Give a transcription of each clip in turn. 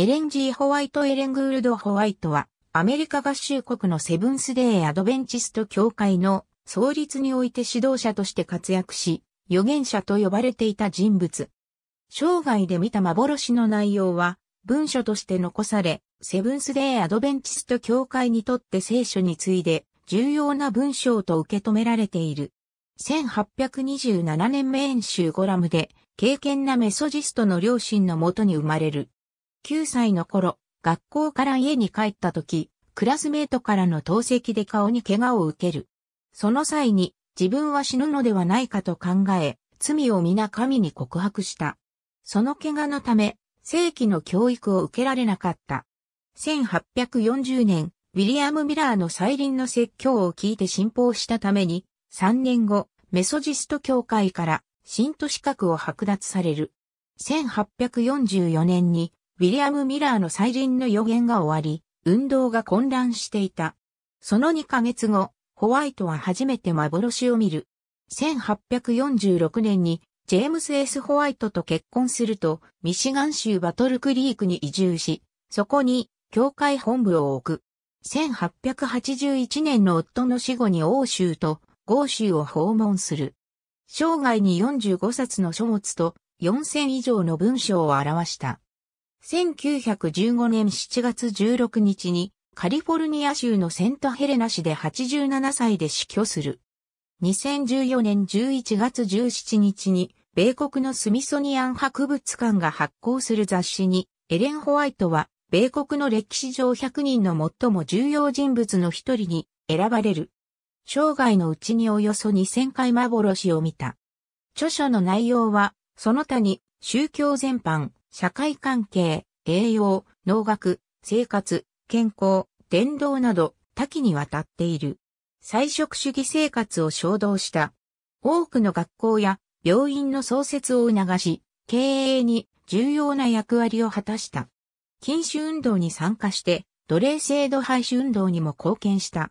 エレン・ジー・ホワイト・エレン・グールド・ホワイトは、アメリカ合衆国のセブンスデー・アドベンチスト協会の創立において指導者として活躍し、預言者と呼ばれていた人物。生涯で見た幻の内容は、文書として残され、セブンスデー・アドベンチスト協会にとって聖書に次いで、重要な文章と受け止められている。1827年メーン州ゴラムで、敬虔なメソジストの両親のもとに生まれる。9歳の頃、学校から家に帰った時、クラスメートからの投石で顔に怪我を受ける。その際に、自分は死ぬのではないかと考え、罪を皆神に告白した。その怪我のため、正規の教育を受けられなかった。1840年、ウィリアム・ミラーの再臨の説教を聞いて信奉したために、3年後、メソジスト教会から信徒資格を剥奪される。1844年にウィリアム・ミラーの再臨の予言が終わり、運動が混乱していた。その2ヶ月後、ホワイトは初めて幻を見る。1846年にジェームス・ス・ホワイトと結婚すると、ミシガン州バトルクリークに移住し、そこに教会本部を置く。1881年の夫の死後に欧州と豪州を訪問する。生涯に45冊の書物と4000以上の文章を表した。1915年7月16日にカリフォルニア州のセントヘレナ市で87歳で死去する。2014年11月17日に米国のスミソニアン博物館が発行する雑誌にエレン・ホワイトは米国の歴史上100人の最も重要人物の一人に選ばれる。生涯のうちにおよそ2000回幻を見た。著書の内容は、その他に宗教全般、社会関係、栄養、農学、生活、健康、伝道など多岐にわたっている。菜食主義生活を衝動した。多くの学校や病院の創設を促し、経営に重要な役割を果たした。禁酒運動に参加して、奴隷制度廃止運動にも貢献した。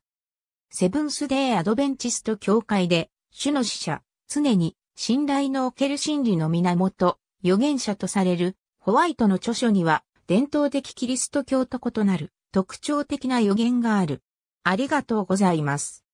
セブンスデーアドベンチスト協会で、主の使者、常に信頼のおける真理の源、預言者とされるホワイトの著書には、伝統的キリスト教と異なる特徴的な予言がある。ありがとうございます。